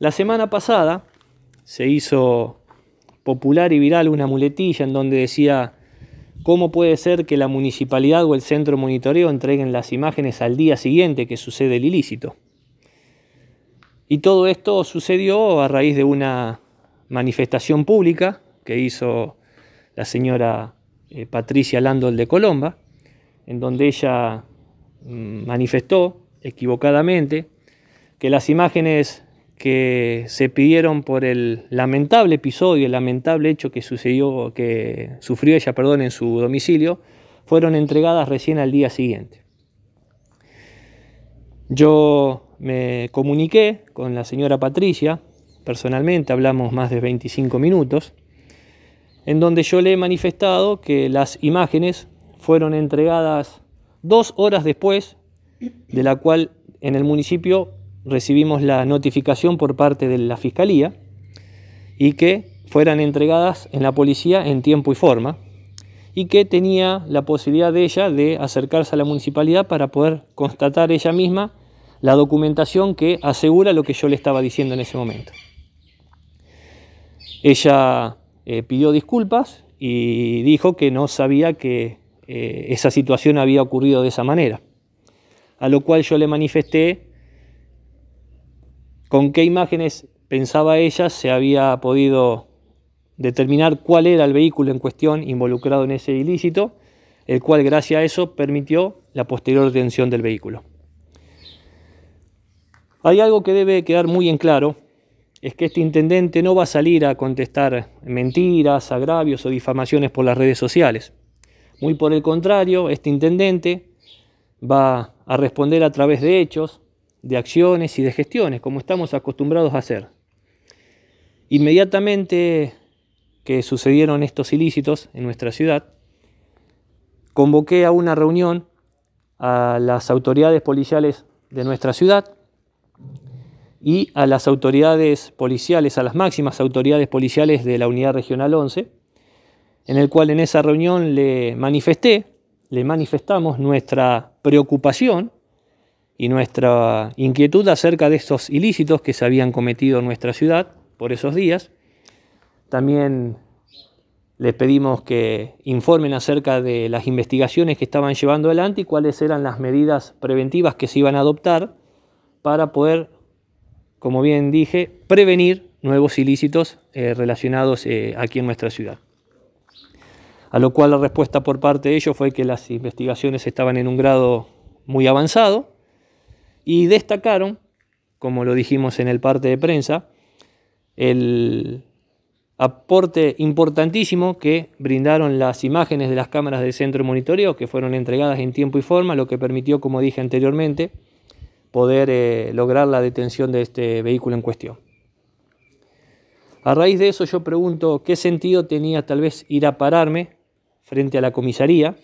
La semana pasada se hizo popular y viral una muletilla en donde decía, ¿cómo puede ser que la municipalidad o el centro monitoreo entreguen las imágenes al día siguiente que sucede el ilícito? Y todo esto sucedió a raíz de una manifestación pública que hizo la señora eh, Patricia Landol de Colomba, en donde ella mm, manifestó equivocadamente que las imágenes que se pidieron por el lamentable episodio, el lamentable hecho que sucedió, que sufrió ella, perdón, en su domicilio, fueron entregadas recién al día siguiente. Yo me comuniqué con la señora Patricia, personalmente hablamos más de 25 minutos, en donde yo le he manifestado que las imágenes fueron entregadas dos horas después, de la cual en el municipio recibimos la notificación por parte de la Fiscalía y que fueran entregadas en la policía en tiempo y forma y que tenía la posibilidad de ella de acercarse a la municipalidad para poder constatar ella misma la documentación que asegura lo que yo le estaba diciendo en ese momento. Ella eh, pidió disculpas y dijo que no sabía que eh, esa situación había ocurrido de esa manera, a lo cual yo le manifesté con qué imágenes pensaba ella se había podido determinar cuál era el vehículo en cuestión involucrado en ese ilícito, el cual gracias a eso permitió la posterior detención del vehículo. Hay algo que debe quedar muy en claro, es que este intendente no va a salir a contestar mentiras, agravios o difamaciones por las redes sociales. Muy por el contrario, este intendente va a responder a través de hechos, de acciones y de gestiones, como estamos acostumbrados a hacer. Inmediatamente que sucedieron estos ilícitos en nuestra ciudad, convoqué a una reunión a las autoridades policiales de nuestra ciudad y a las autoridades policiales, a las máximas autoridades policiales de la Unidad Regional 11, en el cual en esa reunión le manifesté, le manifestamos nuestra preocupación y nuestra inquietud acerca de estos ilícitos que se habían cometido en nuestra ciudad por esos días. También les pedimos que informen acerca de las investigaciones que estaban llevando adelante y cuáles eran las medidas preventivas que se iban a adoptar para poder, como bien dije, prevenir nuevos ilícitos eh, relacionados eh, aquí en nuestra ciudad. A lo cual la respuesta por parte de ellos fue que las investigaciones estaban en un grado muy avanzado y destacaron, como lo dijimos en el parte de prensa, el aporte importantísimo que brindaron las imágenes de las cámaras del centro de monitoreo que fueron entregadas en tiempo y forma, lo que permitió, como dije anteriormente, poder eh, lograr la detención de este vehículo en cuestión. A raíz de eso yo pregunto qué sentido tenía tal vez ir a pararme frente a la comisaría